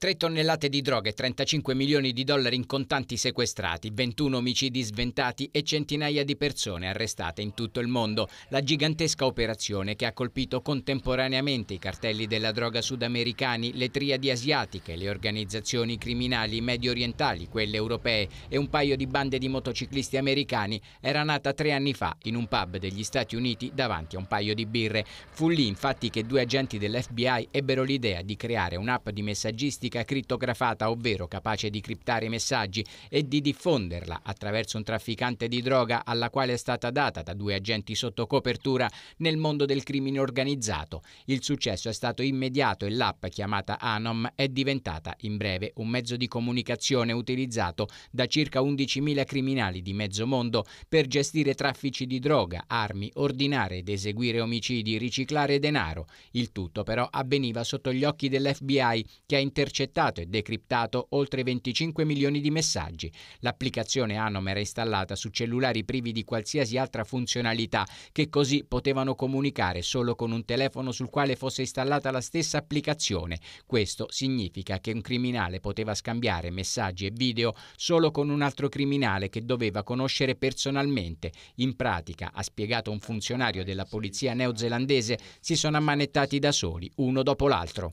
3 tonnellate di droga e 35 milioni di dollari in contanti sequestrati, 21 omicidi sventati e centinaia di persone arrestate in tutto il mondo. La gigantesca operazione che ha colpito contemporaneamente i cartelli della droga sudamericani, le triadi asiatiche, le organizzazioni criminali medio orientali, quelle europee e un paio di bande di motociclisti americani era nata tre anni fa in un pub degli Stati Uniti davanti a un paio di birre. Fu lì infatti che due agenti dell'FBI ebbero l'idea di creare un'app di messaggisti informatica crittografata, ovvero capace di criptare i messaggi e di diffonderla attraverso un trafficante di droga alla quale è stata data da due agenti sotto copertura nel mondo del crimine organizzato. Il successo è stato immediato e l'app chiamata Anom è diventata in breve un mezzo di comunicazione utilizzato da circa 11.000 criminali di mezzo mondo per gestire traffici di droga, armi, ordinare ed eseguire omicidi, riciclare denaro. Il tutto però avveniva sotto gli occhi dell'FBI che ha intercettato intercettato e decriptato oltre 25 milioni di messaggi. L'applicazione Anom era installata su cellulari privi di qualsiasi altra funzionalità che così potevano comunicare solo con un telefono sul quale fosse installata la stessa applicazione. Questo significa che un criminale poteva scambiare messaggi e video solo con un altro criminale che doveva conoscere personalmente. In pratica, ha spiegato un funzionario della polizia neozelandese, si sono ammanettati da soli, uno dopo l'altro.